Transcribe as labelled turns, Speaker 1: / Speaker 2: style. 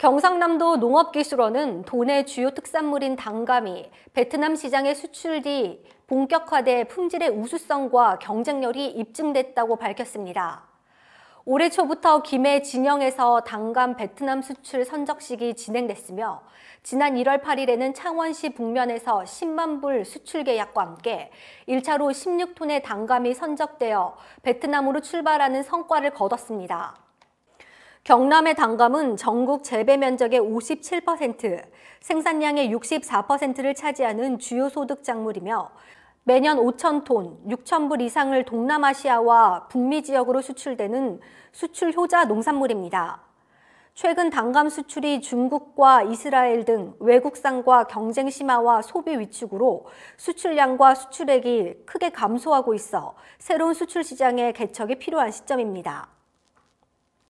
Speaker 1: 경상남도 농업기술원은 도내 주요 특산물인 당감이 베트남 시장에 수출 뒤 본격화돼 품질의 우수성과 경쟁력이 입증됐다고 밝혔습니다. 올해 초부터 김해 진영에서 당감 베트남 수출 선적식이 진행됐으며 지난 1월 8일에는 창원시 북면에서 10만 불 수출 계약과 함께 1차로 16톤의 당감이 선적되어 베트남으로 출발하는 성과를 거뒀습니다. 경남의 단감은 전국 재배 면적의 57%, 생산량의 64%를 차지하는 주요 소득 작물이며 매년 5천 톤, 6천 불 이상을 동남아시아와 북미 지역으로 수출되는 수출 효자 농산물입니다. 최근 단감 수출이 중국과 이스라엘 등 외국산과 경쟁 심화와 소비 위축으로 수출량과 수출액이 크게 감소하고 있어 새로운 수출 시장의 개척이 필요한 시점입니다.